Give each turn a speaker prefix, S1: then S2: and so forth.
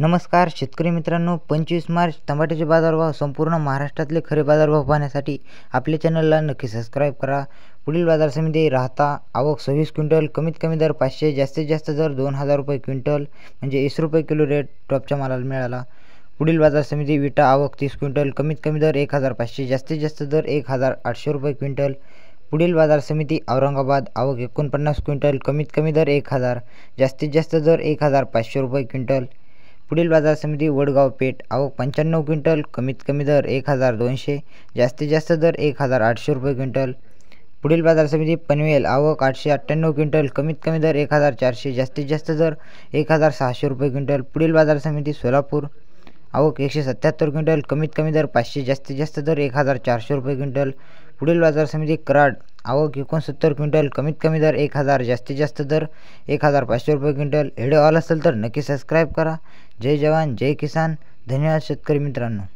S1: नमस्कार शेतकरी मित्रांनो पंचवीस मार्च टमाट्याचे बाजारभाव संपूर्ण महाराष्ट्रातले खरे बाजारभाव पाहण्यासाठी आपल्या चॅनलला नक्की सबस्क्राईब करा पुढील बाजार समिती राहता आवक सव्वीस क्विंटल कमीत कमी दर पाचशे जास्तीत जास्त दर दोन हजार रुपये क्विंटल म्हणजे एस रुपये किलो रेट टॉपच्या मालाला मिळाला पुढील बाजार समिती विटा आवक तीस क्विंटल कमीत कमी दर एक हजार पाचशे जास्तीत जास्त दर एक हजार आठशे रुपये क्विंटल पुढील बाजार समिती औरंगाबाद आवक एकोणपन्नास क्विंटल कमीत कमी दर एक हजार जास्तीत जास्त दर एक हजार पाचशे रुपये क्विंटल पुढील बाजार समिती वडगाव पेठ आवक पंच्याण्णव क्विंटल कमीत कमी दर एक हजार दोनशे जास्तीत जास्त दर एक हजार आठशे रुपये क्विंटल पुढील बाजार समिती पनवेल आवक आठशे अठ्ठ्याण्णव क्विंटल कमीत कमी दर एक हजार चारशे जास्तीत जास्त दर एक हजार सहाशे रुपये क्विंटल पुढील बाजार समिती सोलापूर आवक एकशे सत्याहत्तर क्विंटल कमीत कमी दर पाचशे जास्तीत जास्त दर एक हजार चारशे रुपये क्विंटल पुढील बाजार समिती कराड आवक एकोणसत्तर क्विंटल कमीत कमी दर एक हजार जास्तीत जास्त दर एक हजार पाचशे रुपये क्विंटल व्हिडिओ आला असेल तर नक्की सबस्क्राईब करा जय जवान जय किसान धन्यवाद शेतकरी मित्रांनो